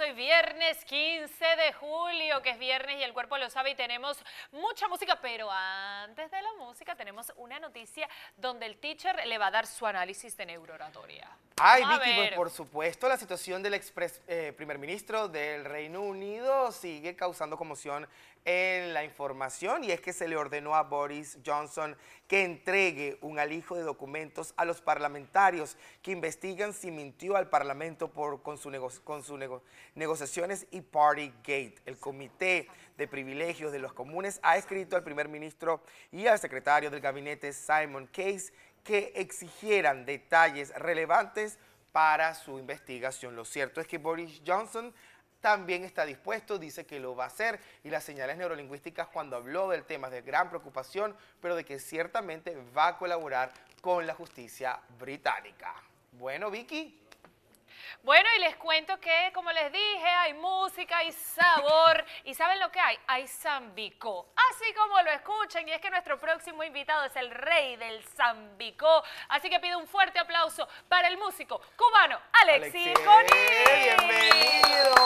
hoy viernes 15 de julio, que es viernes y el cuerpo lo sabe y tenemos mucha música, pero antes de la música tenemos una noticia donde el teacher le va a dar su análisis de neurooratoria. Ay, Vicky, pues, por supuesto, la situación del ex eh, primer ministro del Reino Unido sigue causando conmoción en la información y es que se le ordenó a Boris Johnson que entregue un alijo de documentos a los parlamentarios que investigan si mintió al Parlamento por, con su, negocio, con su negociaciones y Party Gate. El Comité de Privilegios de los Comunes ha escrito al primer ministro y al secretario del gabinete Simon Case que exigieran detalles relevantes para su investigación. Lo cierto es que Boris Johnson también está dispuesto, dice que lo va a hacer y las señales neurolingüísticas cuando habló del tema de gran preocupación, pero de que ciertamente va a colaborar con la justicia británica. Bueno, Vicky. Bueno, y les cuento que, como les dije, hay música, hay sabor. ¿Y saben lo que hay? Hay zambicó. Así como lo escuchan, y es que nuestro próximo invitado es el rey del zambicó. Así que pido un fuerte aplauso para el músico cubano Alexir Coni ¡Bienvenido!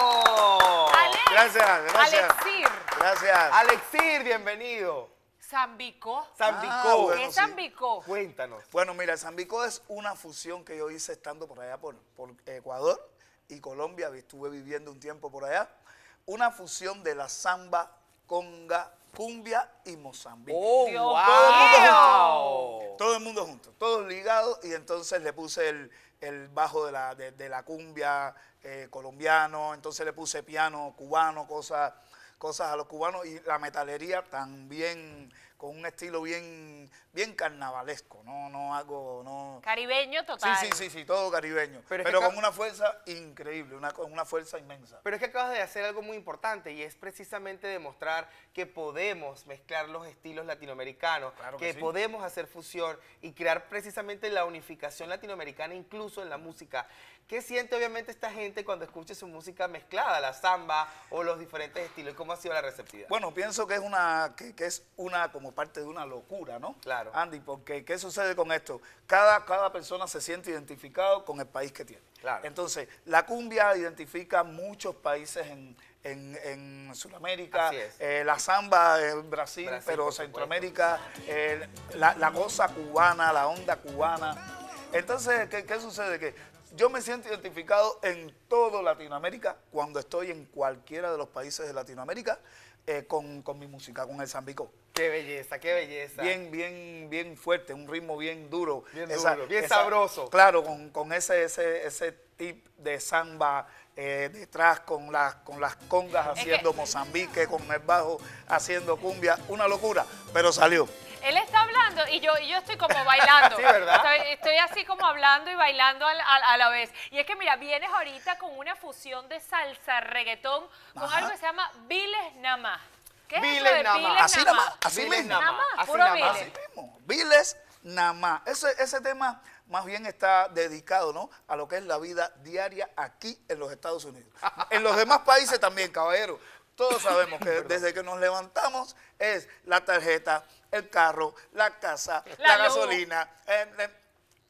gracias, gracias. Alexir. Gracias. Alexir, bienvenido. Zambico. Ah, ¿Qué es Zambico? Cuéntanos. Bueno, mira, Zambico es una fusión que yo hice estando por allá por, Ecuador y Colombia. Estuve viviendo un tiempo por allá. Una fusión de la samba, conga, cumbia y Mozambique. Oh, Todo el mundo junto. Todo el mundo junto. Todos ligados. Y entonces le puse el, bajo de la, cumbia eh, colombiano. Entonces le puse piano cubano, cosas cosas a los cubanos y la metalería también con un estilo bien, bien carnavalesco, no, no algo, no... Caribeño total. Sí, sí, sí, todo caribeño, pero, con una fuerza increíble, una, con una fuerza inmensa. Pero es que acabas de hacer algo muy importante y es precisamente demostrar que podemos mezclar los estilos latinoamericanos, que, podemos hacer fusión y crear precisamente la unificación latinoamericana incluso en la música. ¿Qué siente obviamente esta gente cuando escucha su música mezclada, la samba o los diferentes estilos? ¿Cómo ha sido la receptividad? Bueno, pienso que es una, que, es una parte de una locura, ¿no? Claro. Andy, porque ¿qué sucede con esto? Cada, cada persona se siente identificado con el país que tiene. Claro. Entonces, la cumbia identifica muchos países en, Sudamérica, eh, la samba en Brasil, pero Centroamérica, eh, la, la, cosa cubana, la onda cubana. Entonces, ¿qué, sucede? Que yo me siento identificado en todo Latinoamérica, cuando estoy en cualquiera de los países de Latinoamérica, eh, con, con mi música, con el zambico. Qué belleza, qué belleza. Bien, bien, bien fuerte, un ritmo bien duro. Bien sabroso. Claro, con, ese, ese, ese tip de samba eh, detrás con las, con las congas haciendo Mozambique, con el bajo haciendo cumbia, una locura, pero salió. Él está hablando y yo, yo estoy como bailando. sí, ¿verdad? Estoy así como hablando y bailando a, la vez. Y es que mira, vienes ahorita con una fusión de salsa, reggaetón, con algo que se llama Viles Namás viles nada más. Así nada Así mismo. Así nada más. Así mismo. Viles nada más. Ese, tema más bien está dedicado a lo que es la vida diaria aquí en los Estados Unidos. en los demás países también, caballero. Todos sabemos que desde que nos levantamos es la tarjeta, el carro, la casa, la, gasolina,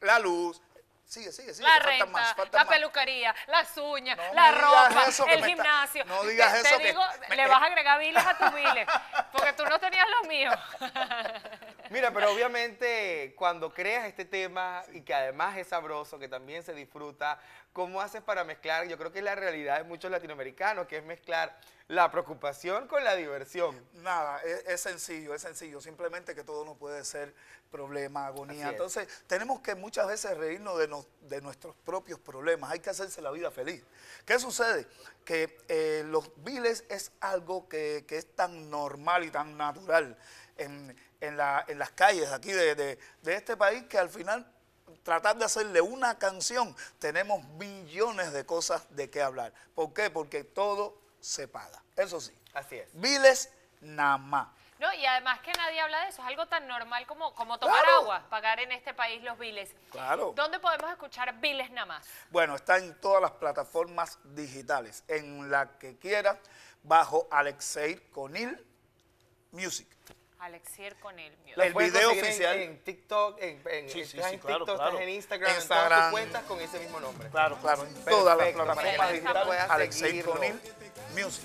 la luz, Sigue, sigue, sigue. La renta, la peluquería, las uñas, la ropa, el gimnasio. no digas te, eso. Te digo, le eh. vas a agregar miles a tus miles, porque tú no tenías los míos. Mira, pero obviamente cuando creas este tema y que además es sabroso, que también se disfruta, ¿cómo haces para mezclar? Yo creo que es la realidad de muchos latinoamericanos, que es mezclar la preocupación con la diversión. Nada, e, es, sencillo, es sencillo. Simplemente que todo no puede ser problema, agonía. Entonces, tenemos que muchas veces reírnos de, nuestros propios problemas. Hay que hacerse la vida feliz. ¿Qué sucede? Que eh, los viles es algo que, que es tan normal y tan natural en, en, las calles aquí de, este país que al final tratar de hacerle una canción, tenemos billones de cosas de qué hablar. ¿Por qué? Porque todo se paga. Eso sí. Así es. Viles nada más. No, y además que nadie habla de eso, es algo tan normal como, tomar agua, pagar en este país los biles. Claro. ¿Dónde podemos escuchar biles nada más? Bueno, está en todas las plataformas digitales, en la que quieras, bajo Alexei Conil Music. Alexier con el El video oficial. En, TikTok, en, Instagram, cuentas con ese mismo nombre. Claro, claro, Toda todas las plataformas digitales. Alexier Music.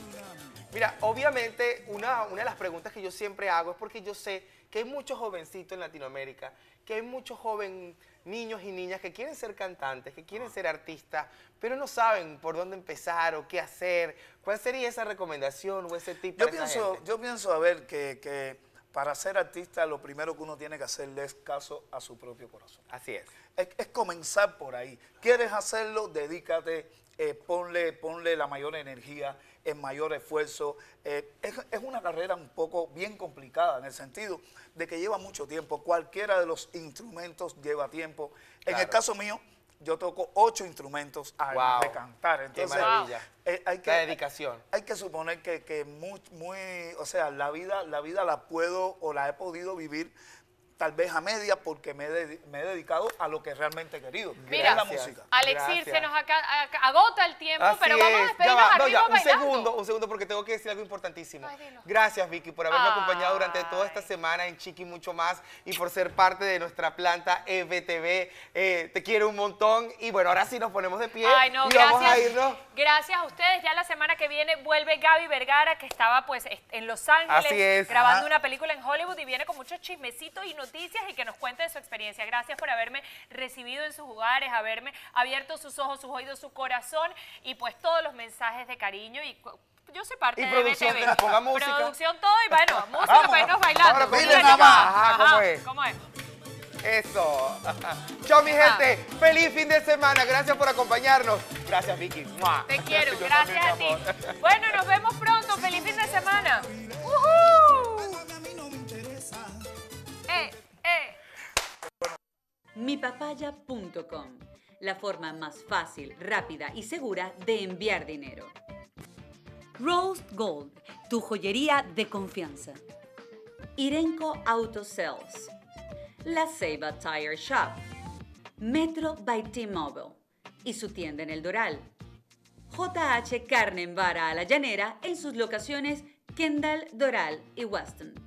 Mira, obviamente una, de las preguntas que yo siempre hago es porque yo sé que hay muchos jovencitos en Latinoamérica, que hay muchos jóvenes niños y niñas que quieren ser cantantes, que quieren ser artistas, pero no saben por dónde empezar o qué hacer. ¿Cuál sería esa recomendación o ese tipo Yo, pienso, yo pienso, a ver, que, que para ser artista lo primero que uno tiene que hacerle es caso a su propio corazón. Así es. Es, comenzar por ahí. ¿Quieres hacerlo? Dedícate, eh, ponle, la mayor energía, el mayor esfuerzo. Eh, es, una carrera un poco bien complicada en el sentido de que lleva mucho tiempo. Cualquiera de los instrumentos lleva tiempo. En el caso mío, yo toco ocho instrumentos además de cantar. Entonces, Qué eh, hay que, la dedicación. Hay, que suponer que, que muy, o sea, la vida, la vida la puedo o la he podido vivir tal vez a media porque me, he dedicado a lo que realmente he querido, Mira, la música. Alexir, se nos agota el tiempo, pero vamos a esperar. un segundo, un segundo porque tengo que decir algo importantísimo. Gracias, Vicky, por haberme acompañado durante toda esta semana en Chiqui Mucho Más y por ser parte de nuestra planta EBTV. Eh, te quiero un montón y bueno, ahora sí nos ponemos de pie y vamos a irnos. Gracias a ustedes. Ya la semana que viene vuelve Gaby Vergara, que estaba pues en Los Ángeles grabando una película en Hollywood y viene con muchos chismecitos y nos noticias y que nos cuente su experiencia. Gracias por haberme recibido en sus hogares, haberme abierto sus ojos, sus oídos, su corazón y pues todos los mensajes de cariño y yo soy parte de producción, BTV. música. Producción todo y bueno, música Vamos, para irnos bailando. ¿cómo es? Eso. yo mi gente. Feliz fin de semana. Gracias por acompañarnos. Gracias, Vicky. Te quiero. Gracias a ti. Bueno, nos vemos pronto. Feliz fin de semana. la forma más fácil, rápida y segura de enviar dinero. Rose Gold, tu joyería de confianza. Irenco Auto Sales. La Ceiba Tire Shop. Metro by T-Mobile y su tienda en El Doral. JH Carne en Vara a la Llanera en sus locaciones Kendall, Doral y Weston.